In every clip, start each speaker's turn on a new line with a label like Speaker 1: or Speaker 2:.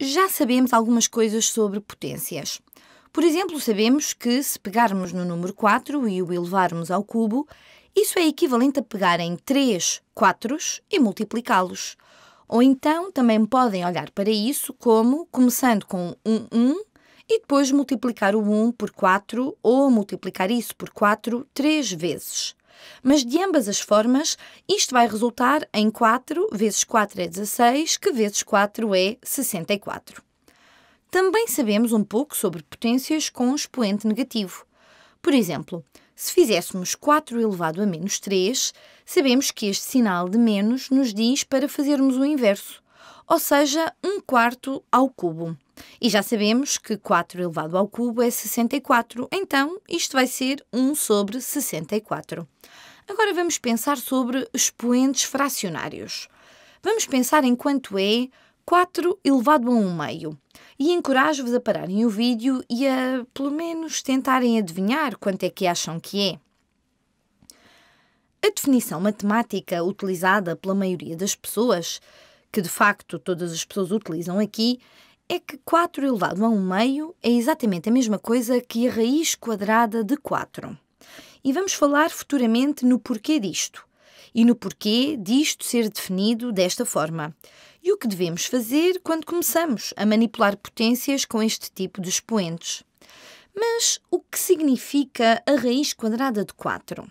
Speaker 1: Já sabemos algumas coisas sobre potências. Por exemplo, sabemos que se pegarmos no número 4 e o elevarmos ao cubo, isso é equivalente a pegar em 3 quatros e multiplicá-los. Ou então também podem olhar para isso como começando com um 1 e depois multiplicar o 1 por 4 ou multiplicar isso por 4 três vezes. Mas de ambas as formas, isto vai resultar em 4 vezes 4 é 16, que vezes 4 é 64. Também sabemos um pouco sobre potências com expoente negativo. Por exemplo, se fizéssemos 4 elevado a menos 3, sabemos que este sinal de menos nos diz para fazermos o inverso, ou seja, 1 quarto ao cubo. E já sabemos que 4 elevado ao cubo é 64, então isto vai ser 1 sobre 64. Agora vamos pensar sobre expoentes fracionários. Vamos pensar em quanto é 4 elevado a 1 meio. E encorajo-vos a pararem o vídeo e a, pelo menos, tentarem adivinhar quanto é que acham que é. A definição matemática utilizada pela maioria das pessoas, que de facto todas as pessoas utilizam aqui, é que 4 elevado a 1 meio é exatamente a mesma coisa que a raiz quadrada de 4. E vamos falar futuramente no porquê disto e no porquê disto ser definido desta forma. E o que devemos fazer quando começamos a manipular potências com este tipo de expoentes. Mas o que significa a raiz quadrada de 4?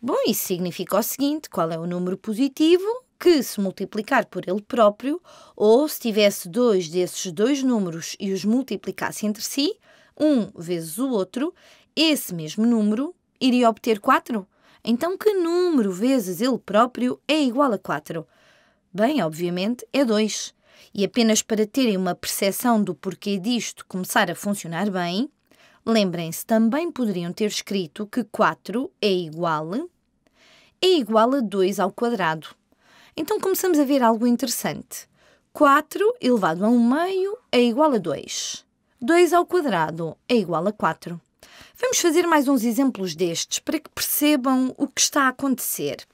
Speaker 1: Bom, isso significa o seguinte: qual é o número positivo que se multiplicar por ele próprio, ou se tivesse dois desses dois números e os multiplicasse entre si, um vezes o outro, esse mesmo número iria obter 4. Então, que número vezes ele próprio é igual a 4? Bem, obviamente, é 2. E apenas para terem uma percepção do porquê disto começar a funcionar bem, lembrem-se, também poderiam ter escrito que 4 é igual é igual a 2 ao quadrado. Então começamos a ver algo interessante. 4 elevado a 1 meio é igual a 2. 2 ao quadrado é igual a 4. Vamos fazer mais uns exemplos destes para que percebam o que está a acontecer.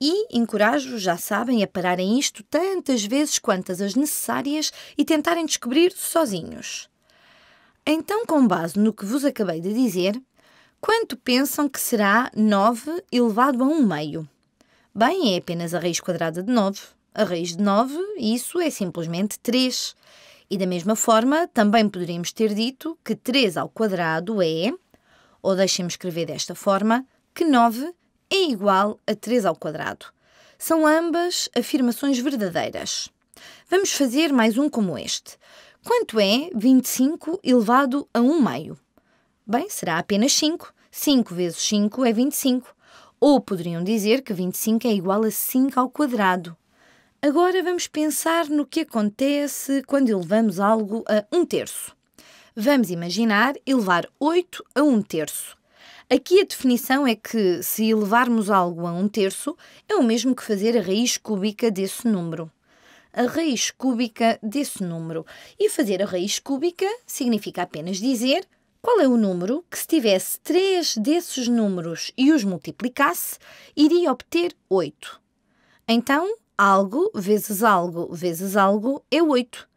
Speaker 1: E encorajo-vos, já sabem, a pararem isto tantas vezes quantas as necessárias e tentarem descobrir sozinhos. Então, com base no que vos acabei de dizer, quanto pensam que será 9 elevado a 1 meio? Bem, é apenas a raiz quadrada de 9. A raiz de 9, isso é simplesmente 3. E da mesma forma, também poderíamos ter dito que 3 ao quadrado é, ou deixem-me escrever desta forma, que 9 é igual a 3 ao quadrado. São ambas afirmações verdadeiras. Vamos fazer mais um como este. Quanto é 25 elevado a 1 meio? Bem, será apenas 5. 5 vezes 5 é 25. Ou poderiam dizer que 25 é igual a 5 ao quadrado. Agora vamos pensar no que acontece quando elevamos algo a 1 um terço. Vamos imaginar elevar 8 a 1 um terço. Aqui a definição é que, se elevarmos algo a 1 um terço, é o mesmo que fazer a raiz cúbica desse número a raiz cúbica desse número. E fazer a raiz cúbica significa apenas dizer qual é o número que, se tivesse três desses números e os multiplicasse, iria obter 8. Então, algo vezes algo vezes algo é 8.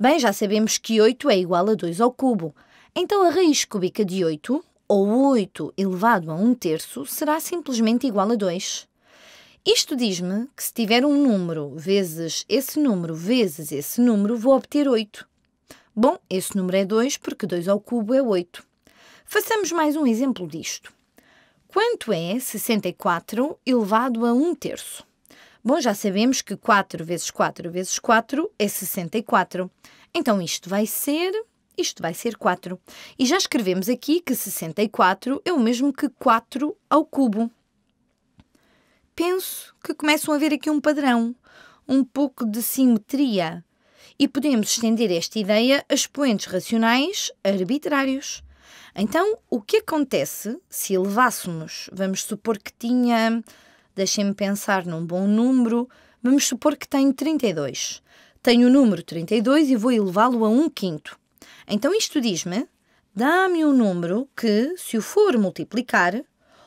Speaker 1: Bem, já sabemos que 8 é igual a 2 ao cubo. Então, a raiz cúbica de 8, ou 8 elevado a 1 terço, será simplesmente igual a 2. Isto diz-me que se tiver um número vezes esse número vezes esse número, vou obter 8. Bom, esse número é 2 porque 2 ao cubo é 8. Façamos mais um exemplo disto. Quanto é 64 elevado a 1 terço? Bom, já sabemos que 4 vezes 4 vezes 4 é 64. Então isto vai ser. Isto vai ser 4. E já escrevemos aqui que 64 é o mesmo que 4 ao cubo. Penso que começam a ver aqui um padrão, um pouco de simetria. E podemos estender esta ideia a expoentes racionais arbitrários. Então, o que acontece se elevássemos? Vamos supor que tinha, deixem-me pensar num bom número, vamos supor que tenho 32. Tenho o número 32 e vou elevá-lo a 1 um quinto. Então, isto diz-me, dá-me um número que, se o for multiplicar,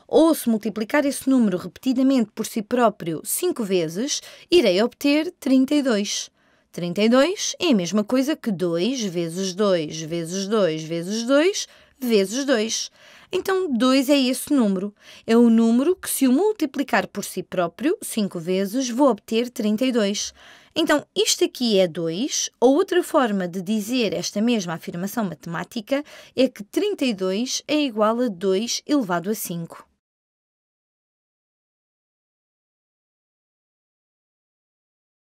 Speaker 1: ou se multiplicar esse número repetidamente por si próprio 5 vezes, irei obter 32. 32 é a mesma coisa que 2 vezes 2 vezes 2 vezes 2 vezes 2. Então, 2 é esse número. É o número que, se o multiplicar por si próprio, 5 vezes, vou obter 32. Então, isto aqui é 2, ou outra forma de dizer esta mesma afirmação matemática é que 32 é igual a 2 elevado a 5.